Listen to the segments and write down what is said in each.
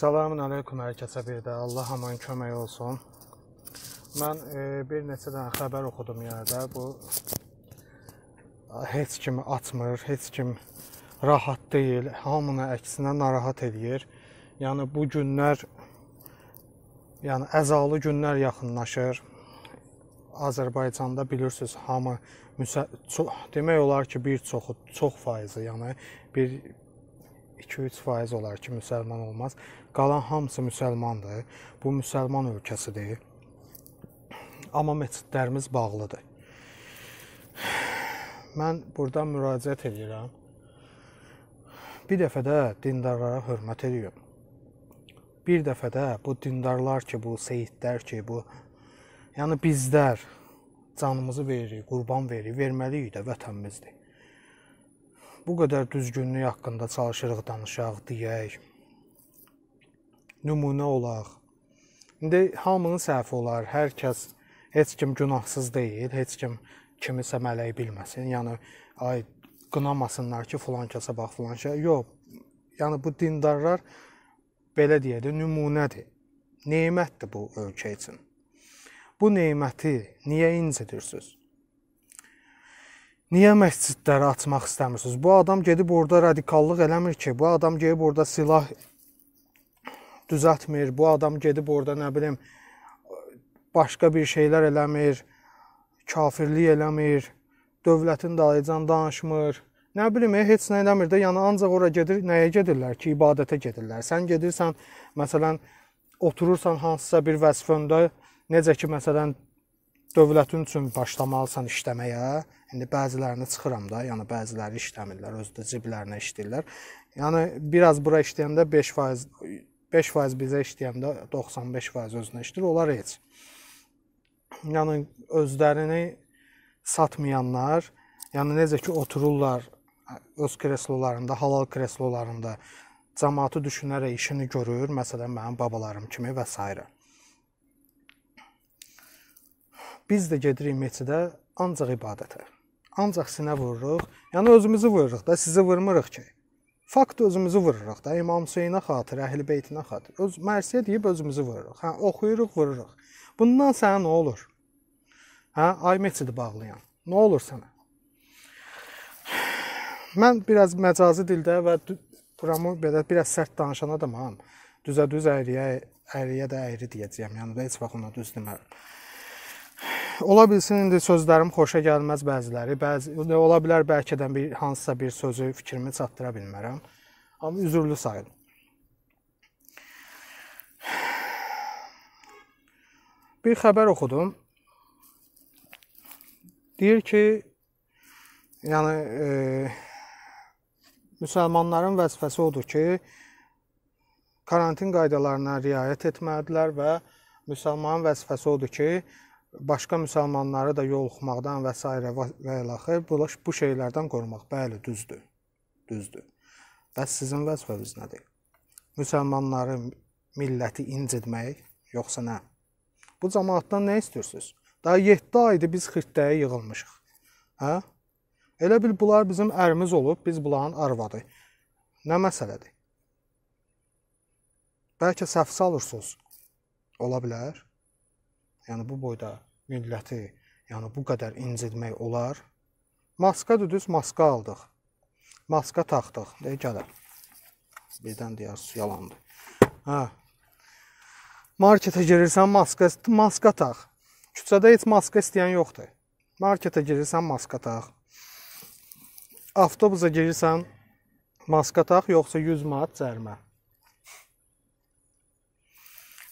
Salamun aleyküm hər kəsə bir də. Allah aman kömək olsun. Mən e, bir neçə dənə xəbər oxudum yenə də. Bu heç kimi açmır, heç kim rahat deyil. Hamını əksinə narahat eləyir. Yəni bu günlər yəni əzalı günlər yaxınlaşır. Azərbaycanda bilirsiniz hamı demək olar ki, bir çoxu çox faizi, yəni bir 2-3% olar ki, müsəlman olmaz. Qalan hamısı müsəlmandır. Bu müsəlman ölkəsidir. Amma məscidlərimiz bağlıdır. Mən burdan müraciət edirəm. Bir dəfə də dindarlara hörmət edirəm. Bir dəfə də bu dindarlar ki, bu seyidlər ki, bu yəni bizlər canımızı veririk, qurban veririk, verməliyik də vətənimizdir bu qədər düzgünlük haqqında çalışırıq, danışaq, deyək. Nümunə olaq. İndi hamının səhvi olar. Hər kəs heç kim günahsız deyil, heç kim kimisə mələk bilməsin. Yəni ay qınamasınlar ki, falan kəsə bax, falan şey. Yox. Yəni bu dindarlar belə deyə də nümunədir. Nemətdir bu ölkə üçün. Bu neməti niyə incidirsiniz? Niyə məscidləri açmaq istəmirsiniz? Bu adam gedib orada radikallıq eləmir ki, bu adam gedib orada silah düzəltmir, bu adam gedib orada nə bilim başqa bir şeylər eləmir, kafirlik eləmir, dövlətin dalıcan danışmır. Nə bilim, e, heç nə eləmir də, yəni ancaq ora gedir, nəyə gedirlər ki, ibadətə gedirlər. Sən gedirsən, məsələn, oturursan hansısa bir vəzifəndə, necə ki, məsələn, dövlətin üçün başlamalısan işləməyə, İndi bəzilərini çıxıram da, yəni bəziləri işləmirlər, özü də ciblərinə işləyirlər. Yəni biraz bura işləyəndə 5% 5% bizə işləyəndə 95% özünə işləyir, onlar heç. Yəni özlərini satmayanlar, yəni necə ki otururlar öz kreslolarında, halal kreslolarında cəmaatı düşünərək işini görür, məsələn mənim babalarım kimi və s. Biz də gedirik məscidə ancaq ibadətə ancaq sinə vururuq. Yəni özümüzü vururuq da, sizi vurmuruq ki. Fakt özümüzü vururuq da, İmam Hüseynə xatir, Əhl-i Beytinə xatir. Öz mərsiyə deyib özümüzü vururuq. Hə, oxuyuruq, vururuq. Bundan sənə nə olur? Hə, ay məscidi bağlayan. Nə olur sənə? Mən biraz məcazi dildə və buramı belə biraz sərt danışan adamam. Düzə düz əyriyə, əyriyə də əyri deyəcəyəm. Yəni heç vaxt ona düz demərəm. Ola bilsin indi sözlərim xoşa gəlməz bəziləri, bəzi ola bilər bəlkədən bir hansısa bir sözü, fikrimi çatdıra bilmərəm. Amma üzrlü sayın. Bir xəbər oxudum. Deyir ki, yəni e, müsəlmanların vəzifəsi odur ki, karantin qaydalarına riayət etməlidirlər və müsəlmanın vəzifəsi odur ki, başqa müsəlmanları da yoluxmaqdan və s. və ilaxır bu, bu şeylərdən qorumaq. Bəli, düzdür. Düzdür. Bəs sizin vəzifəniz nədir? Müsəlmanları, milləti incitmək, yoxsa nə? Bu cemaatdan nə istəyirsiniz? Daha 7 aydır biz xirtdəyə yığılmışıq. Hə? Elə bil bunlar bizim ərimiz olub, biz bunların arvadı. Nə məsələdir? Bəlkə səhv salırsınız. Ola bilər. Yəni bu boyda milləti, yəni bu qədər incitmək olar? Maskadır, düz maska aldıq. Maska taxdıq, deyə gələr. Birdən deyər, yalandı. Hə. Marketə girirsən, maska, maska tax. Küçədə heç maska istəyən yoxdur. Marketə girirsən, maska tax. Avtobusa girirsən, maska tax, yoxsa 100 manat cərimə.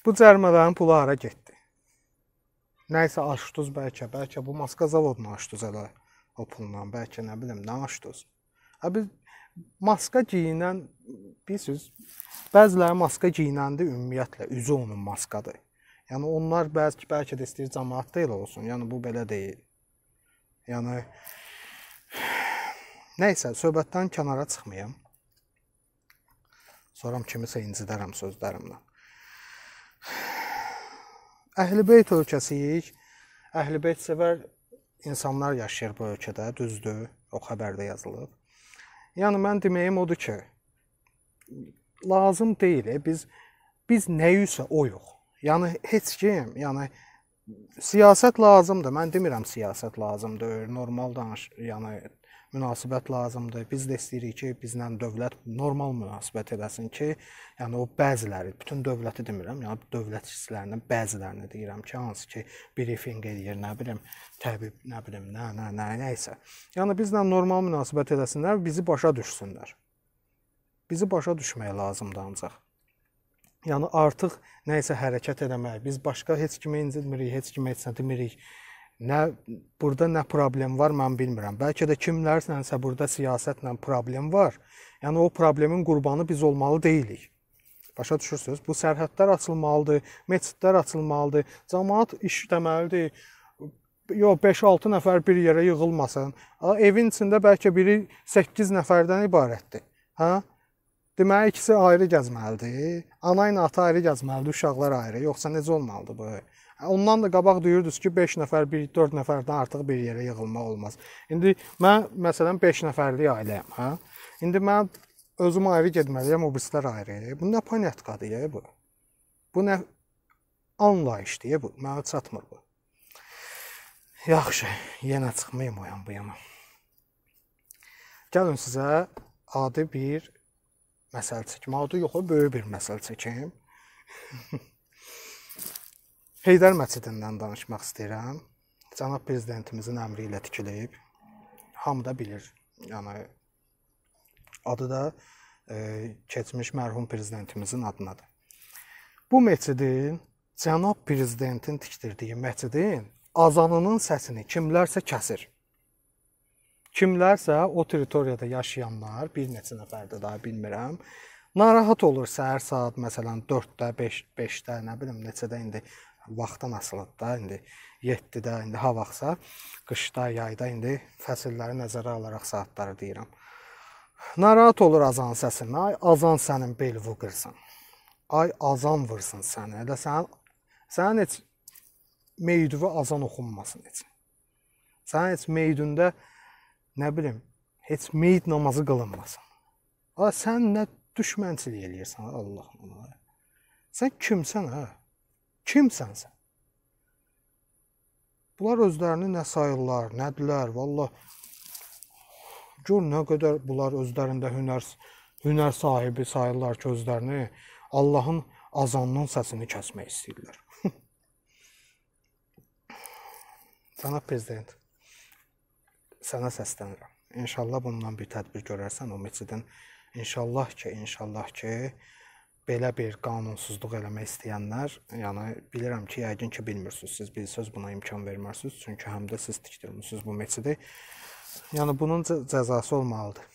Bu cərimələrin pulu hara getdi? Nəysə açduz bəlkə, bəlkə bu maska zavoduna açduzələ o pulundan, bəlkə nə bilim, nə açduz. Abi hə, maska geyinən bilirsiniz, bəziləri maska geyinəndə ümumiyyətlə üzü onun maskadır. Yəni onlar bəlkə bəlkə də istəyir cəmaət deyil olsun. Yəni bu belə deyil. Yəni nəysə söhbətdən kənara çıxmayım. Soram kimisə incidərəm sözlərimlə. Əhlibeyt ölkəsiyik. Əhlibeyt sevər insanlar yaşayır bu ölkədə, düzdür? O xəbərdə yazılıb. Yəni mən deməyim odur ki, lazım deyil, e, biz biz nəyisə oyuq. Yəni heç kim, yəni siyasət lazımdır. Mən demirəm siyasət lazımdır, normal danış, yəni münasibət lazımdır. Biz də istəyirik ki, bizlə dövlət normal münasibət eləsin ki, yəni o bəziləri, bütün dövləti demirəm, yəni dövlət işçilərindən bəzilərini deyirəm ki, hansı ki, brifinq eləyir, nə bilim, təbib, nə bilim, nə, nə, nə, nə isə. Yəni bizlə normal münasibət eləsinlər, bizi başa düşsünlər. Bizi başa düşmək lazımdır ancaq. Yəni artıq nə isə hərəkət eləmək, biz başqa heç kimi incitmirik, heç kimə heç nə demirik. Nə burada nə problem var, mən bilmirəm. Bəlkə də kimlərsənsə burada siyasətlə problem var. Yəni o problemin qurbanı biz olmalı deyilik. Başa düşürsüz? Bu sərhədlər açılmalıdır, məscidlər açılmalıdır, cəmaət işləməlidir. Yox, 5-6 nəfər bir yerə yığılmasın. Evin içində bəlkə biri 8 nəfərdən ibarətdir. Hə? Deməli ikisi ayrı gəzməlidir. Ana ilə ata ayrı gəzməlidir, uşaqlar ayrı. Yoxsa necə olmalıdır bu? Ondan da qabaq deyirdiniz ki, 5 nəfər, 1 4 nəfərdən artıq bir yerə yığılmaq olmaz. İndi mən məsələn 5 nəfərlik ailəyəm, hə? İndi mən özüm ayrı getməliyəm, o birislər ayrı. Bu nə panetkadır ya bu? Bu nə anlayışdır bu? Mənə çatmır bu. Yaxşı, yenə çıxmayım o yan bu yana. Gəlin sizə adi bir məsəl çəkim. Adi yox, böyük bir məsəl çəkim. Heydər məscidindən danışmaq istəyirəm. Cənab prezidentimizin əmri ilə tikilib. Hamı da bilir. Yəni adı da e, keçmiş mərhum prezidentimizin adındadır. Bu məscidin cənab prezidentin tikdirdiyi məscidin azanının səsini kimlərsə kəsir. Kimlərsə o territoriyada yaşayanlar, bir neçə nəfərdir daha bilmirəm, narahat olur səhər saat məsələn 4-də, 5, 5-də, nə bilim neçədə indi vaxtdan asılıdır da indi 7-də indi ha vaxtsa qışda, yayda indi fəsilləri nəzərə alaraq saatları deyirəm. Narahat olur azan səsinə, ay azan sənin belvu qırsın. Ay azan vırsın səni. Elə sən sənin heç meydüvə azan oxunmasın heç. Sənin heç meydündə nə bilim, heç meyd namazı qılınmasın. Ay sən nə düşmənçilik eləyirsən Allah Allah. Sən kimsən ha? Hə? Kimsən sən? Bunlar özlərini nə sayırlar, nədilər? Vallah gör nə qədər bunlar özlərində hünər hünər sahibi sayırlar ki, özlərini Allahın azanının səsini kəsmək istəyirlər. Cənab prezident, sənə səslənirəm. İnşallah bundan bir tədbir görərsən o məscidin. İnşallah ki, inşallah ki, belə bir qanunsuzluq eləmək istəyənlər, yəni bilirəm ki, yəqin ki bilmirsiniz. Siz bilsəz buna imkan vermərsiniz, çünki həm də siz tikdirmisiniz bu məscidi. Yəni bunun cəzası olmalıdır.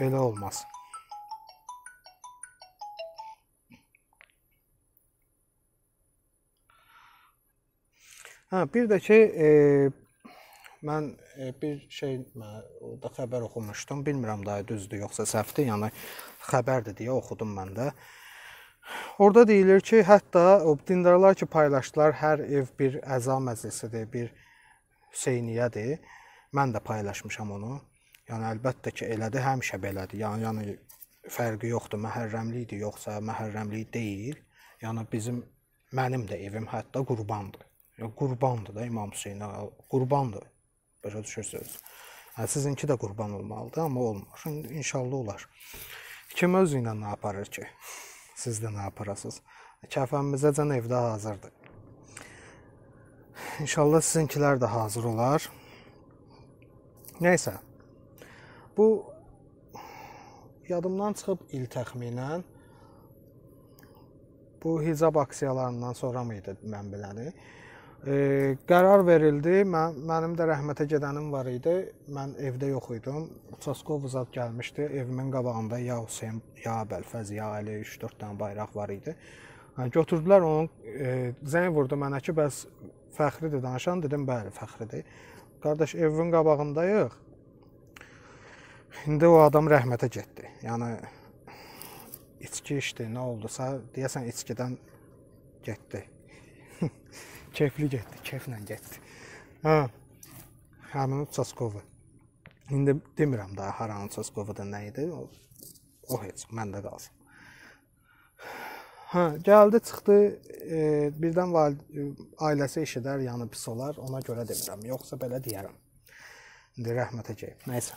Belə olmaz. Hə, bir də ki, e, Mən e, bir şey e, orada xəbər oxumuşdum. Bilmirəm da düzdür yoxsa səhvdir. Yəni xəbərdir deyə oxudum mən də. Orda deyilir ki, hətta o dindarlar ki paylaşdılar, hər ev bir əza məclisidir, bir Hüseyniyyədir. Mən də paylaşmışam onu. Yəni əlbəttə ki, elədir, həmişə belədir. Yəni yəni fərqi yoxdur, məhərrəmli idi yoxsa məhərrəmli deyil. Yəni bizim mənim də evim hətta qurbandır. Yəni qurbandır da İmam Hüseynə, qurbandır. Başa düşürsünüz. Yəni, sizinki də qurban olmalıdır, amma olmur. İndi inşallah olar. Kim özü ilə nə aparır ki? Siz də nə aparasınız? Kəfənimizəcən evdə hazırdır. İnşallah sizinkilər də hazır olar. Nəysə. Bu yadımdan çıxıb il təxminən bu hicab aksiyalarından sonra mı idi mən beləni? E, qərar verildi. Mən mənim də rəhmətə gedənim var idi. Mən evdə yox idim. Çaskov zad gəlmişdi. Evimin qabağında ya Hüseyn, ya Bəlfəz, ya Əli 3-4 dənə bayraq var idi. Yəni götürdülər onu, e, zəng vurdu mənə ki, bəs Fəxridir danışan, dedim bəli, Fəxridir. Qardaş evimin qabağındayıq. İndi o adam rəhmətə getdi. Yəni içki içdi, nə oldusa, deyəsən içkidən getdi. keyfli getdi, keyflə getdi. Hə. Həmin Çaskova. İndi demirəm də haranın Çaskova da nə idi? O, o heç məndə qalsın. Hə, gəldi, çıxdı. E, birdən valid e, ailəsi eşidər, yanı pis olar. Ona görə demirəm, yoxsa belə deyərəm. İndi rəhmətə gəlib. Nəysə.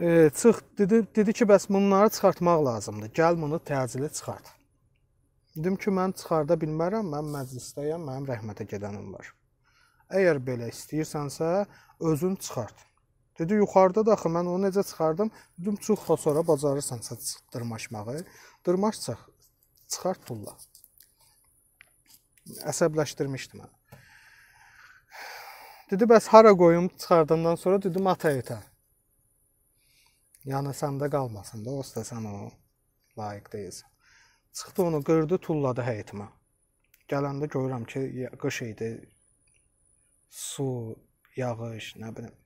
E, çıx dedi, dedi ki, bəs bunları çıxartmaq lazımdır. Gəl bunu təcili çıxart. Dedim ki, mən çıxarda bilmərəm, mən məclisdəyəm, mənim rəhmətə gedənim var. Əgər belə istəyirsənsə, özün çıxart. Dedi, yuxarıda da axı mən onu necə çıxardım? Dedim, çıxsa sonra bacarırsansa dırmaşmağı, dırmaş çıx, çıxart tulla. Əsəbləşdirmişdi məni. Hə. Dedi, bəs hara qoyum çıxardandan sonra? Dedim, ata etə. Yəni səndə qalmasın da, o istəsən o layiq deyilsən. Çıxdı onu qırdı, tulladı həyətimə. Gələndə görürəm ki, qış idi. Su, yağış, nə bilim.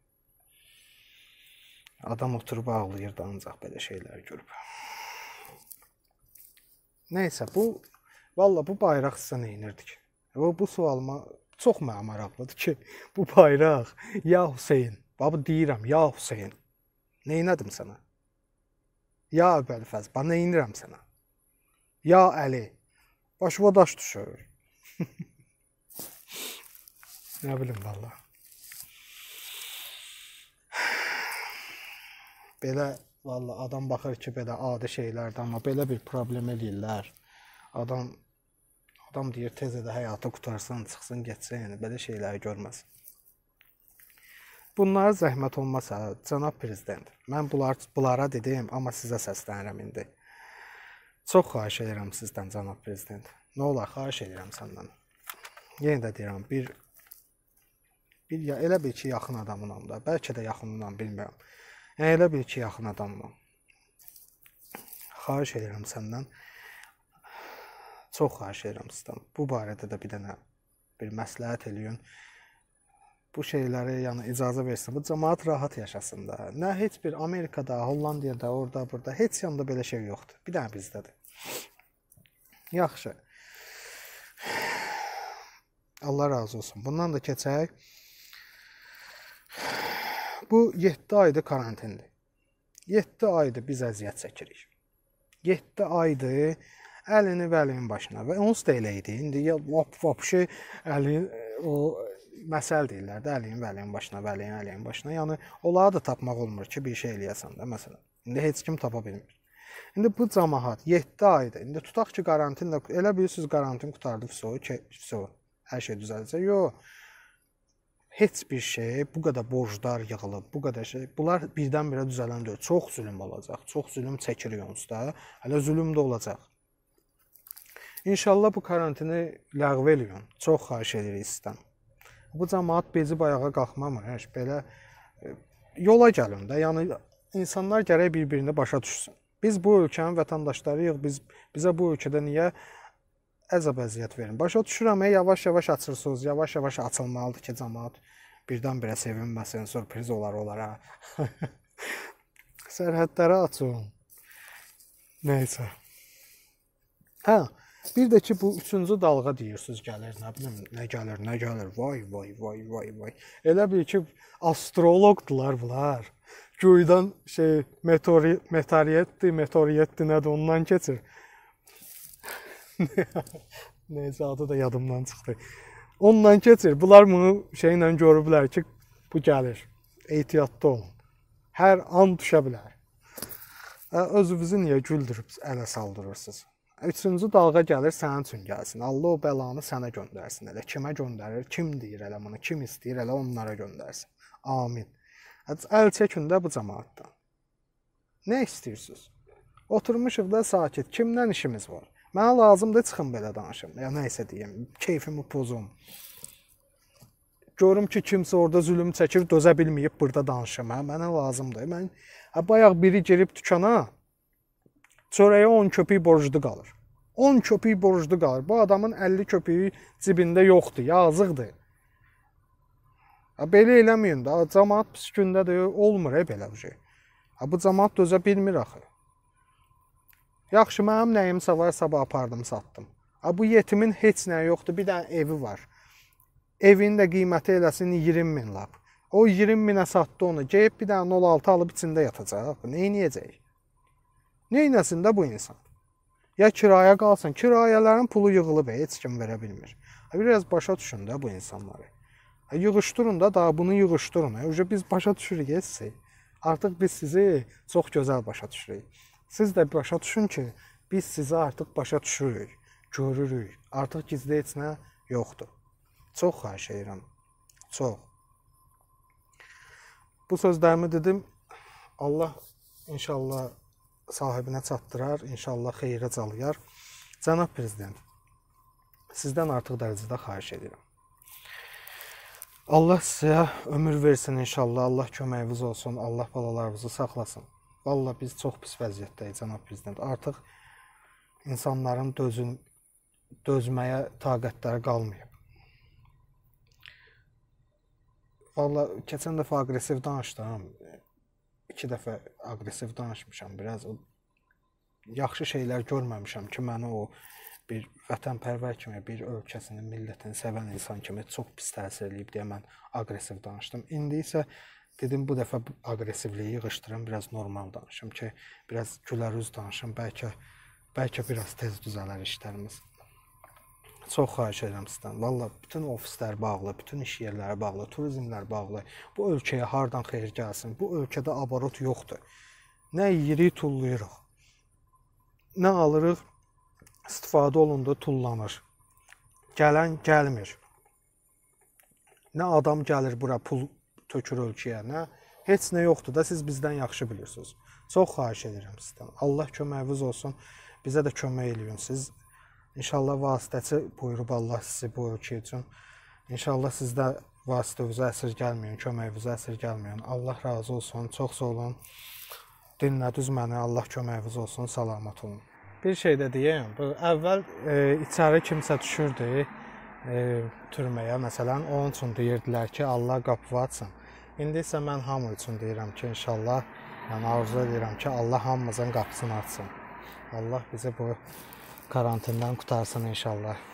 Adam oturub ağlayırdı ancaq belə şeyləri görüb. Nəysə, bu valla bu bayraq sizə nə edirdik? Və bu sualıma çox mənə maraqlıdır ki, bu bayraq ya Hüseyn, bax deyirəm, ya Hüseyn. Nə edim sənə? Ya Əbəlfəz, bax nə edirəm sənə? Ya Əli, başıma daş düşür. nə bilim valla. Belə valla adam baxır ki, belə adi şeylərdir, amma belə bir problem eləyirlər. Adam adam deyir tez də həyatı qutarsın, çıxsın, getsin, yəni belə şeyləri görməz. Bunlara zəhmət olmasa, cənab prezident, mən bunlar bunlara dedim, amma sizə səslənirəm indi. Çox xahiş edirəm sizdən cənab prezident. Nə olar, xahiş edirəm səndən. Yenə də deyirəm, bir bir ya elə bil ki, yaxın adamınam da, bəlkə də yaxınından bilmirəm. Yəni elə bil ki, yaxın adamınam. Xahiş edirəm səndən. Çox xahiş edirəm sizdən. Bu barədə də bir dənə bir məsləhət eləyin. Bu şeyləri yəni icazə versin. Bu cəmaət rahat yaşasın da. Nə heç bir Amerikada, Hollandiyada, orada, burada heç yanda belə şey yoxdur. Bir dənə bizdədir. Yaxşı. Allah razı olsun. Bundan da keçək. Bu 7 aydır karantindir. 7 aydır biz əziyyət çəkirik. 7 aydır əlini vəlinin başına və onsuz da elə idi. İndi lap vapşı əli o məsəl deyirlər də əliyin vəlinin başına, vəlinin əliyin başına. Yəni onları da tapmaq olmur ki, bir şey eləyəsən də məsələn. İndi heç kim tapa bilmir. İndi bu cəmaət 7 aydır. İndi tutaq ki, karantin də elə bilirsiniz, karantin qurtardı, vso, vso, hər şey düzələcək. Yox. Heç bir şey, bu qədər borclar yığılıb, bu qədər şey, bunlar birdən-birə düzələn deyil. Çox zulm olacaq. Çox zulm çəkirik onsuz da. Hələ zulm də olacaq. İnşallah bu karantini ləğv eləyin. Çox xahiş edirik sizdən. Bu cəmaət bezi bayağa qalxmamır. Heç belə e, yola gəlin də. Yəni insanlar gərək bir-birini başa düşsün. Biz bu ölkənin vətəndaşlarıyıq. Biz bizə bu ölkədə niyə əzab əziyyət verin? Başa düşürəm, yavaş-yavaş e, açırsınız, yavaş-yavaş açılmalıdır ki, cəmaət birdən-birə sevinməsin, sürpriz olar onlara. Sərhədləri açın. Nəysə. Hə, bir də ki bu 3-cü dalğa deyirsiniz gəlir, nə bilim, nə gəlir, nə gəlir. Vay, vay, vay, vay, vay. Elə bil ki astroloqdular bunlar göydən şey meteori meteoritdir, meteoritdir nədir ondan keçir. Nəyəcə adı da yadımdan çıxdı. Ondan keçir. Bunlar bunu şeylə görüblər ki, bu gəlir. Ehtiyatlı olun. Hər an düşə bilər. Özünüzü niyə güldürüb ələ saldırırsınız? Üçüncü dalğa gəlir sənin üçün gəlsin. Allah o bəlanı sənə göndərsin. Elə kimə göndərir? Kim deyir elə bunu? Kim istəyir elə onlara göndərsin. Amin. Əl çəkin də bu cəmaatdan. Nə istəyirsiniz? Oturmuşuq da sakit. Kimdən işimiz var? Mənə lazımdır çıxım belə danışım. Ya nə isə deyim, keyfimi pozum. Görüm ki, kimsə orada zülm çəkir, dözə bilməyib burada danışım. Hə, mənə lazımdır. Mən hə, bayaq biri girib dükana çörəyə 10 köpük borclu qalır. 10 köpük borclu qalır. Bu adamın 50 köpüyü cibində yoxdur. Yazıqdır. Belə eləməyin də. Cəmaət pis gündədir, olmur e belə bir şey. Bu cəmaət dözə bilmir axı. Yaxşı, mənim nəyimsə var, sabah apardım, satdım. A bu yetimin heç nəyi yoxdur, bir dənə evi var. Evin də qiyməti eləsin 20 min lap. O 20 minə satdı onu, gəlib bir dənə 06 alıb içində yatacaq. Nə edəcək? Nə edəsin də bu insan? Ya kiraya qalsın, kirayələrin pulu yığılıb, heç kim verə bilmir. Biraz başa düşün də bu insanları. Yığışdırın da, daha bunu yığışdırın. E, Ujə biz başa düşürük sizi. Artıq biz sizi çox gözəl başa düşürük. Siz də başa düşün ki, biz sizi artıq başa düşürük, görürük. Artıq gizli heç nə yoxdur. Çox xahiş edirəm. Çox. Bu sözlərimi dedim. Allah inşallah sahibinə çatdırar, inşallah xeyrə calayar. Cənab prezident, sizdən artıq dərəcədə xahiş edirəm. Allah sizə ömür versin inşallah. Allah köməyiniz olsun. Allah balalarınızı saxlasın. Valla biz çox pis vəziyyətdəyik cənab prezident. Artıq insanların dözün dözməyə taqətləri qalmayıb. Valla keçən dəfə aqressiv danışdım. 2 dəfə aqressiv danışmışam. Biraz o yaxşı şeylər görməmişəm ki, məni o bir vətənpərvər kimi, bir ölkəsini, millətini sevən insan kimi çox pis təsir eləyib deyə mən aqressiv danışdım. İndi isə dedim bu dəfə bu aqressivliyi yığışdırım, biraz normal danışım ki, biraz gülərüz danışım, bəlkə bəlkə biraz tez düzələr işlərimiz. Çox xahiş edirəm sizdən. Valla bütün ofislər bağlı, bütün iş yerləri bağlı, turizmlər bağlı. Bu ölkəyə hardan xeyir gəlsin? Bu ölkədə abarot yoxdur. Nə yeyirik, tullayırıq. Nə alırıq, istifadə olundu, tullanır. Gələn gəlmir. Nə adam gəlir bura pul tökür ölkəyə, nə heç nə yoxdur da siz bizdən yaxşı bilirsiniz. Çox xahiş edirəm sizdən. Allah köməyiniz olsun. Bizə də kömək eləyin siz. İnşallah vasitəçi buyurub Allah sizi bu ölkə üçün. İnşallah sizdə vasitəvizə əsir gəlməyin, köməyinizə əsir gəlməyin. Allah razı olsun. Çox sağ olun. Dinlədiniz məni. Allah köməyiniz olsun. Salamat olun bir şey də deyim. Bu əvvəl e, içəri kimsə düşürdü e, türməyə məsələn, onun üçün deyirdilər ki, Allah qapıvatsın. İndi isə mən hamı üçün deyirəm ki, inşallah mən yəni arzu edirəm ki, Allah hamımızın qapısını açsın. Allah bizi bu karantindan qutarsın inşallah.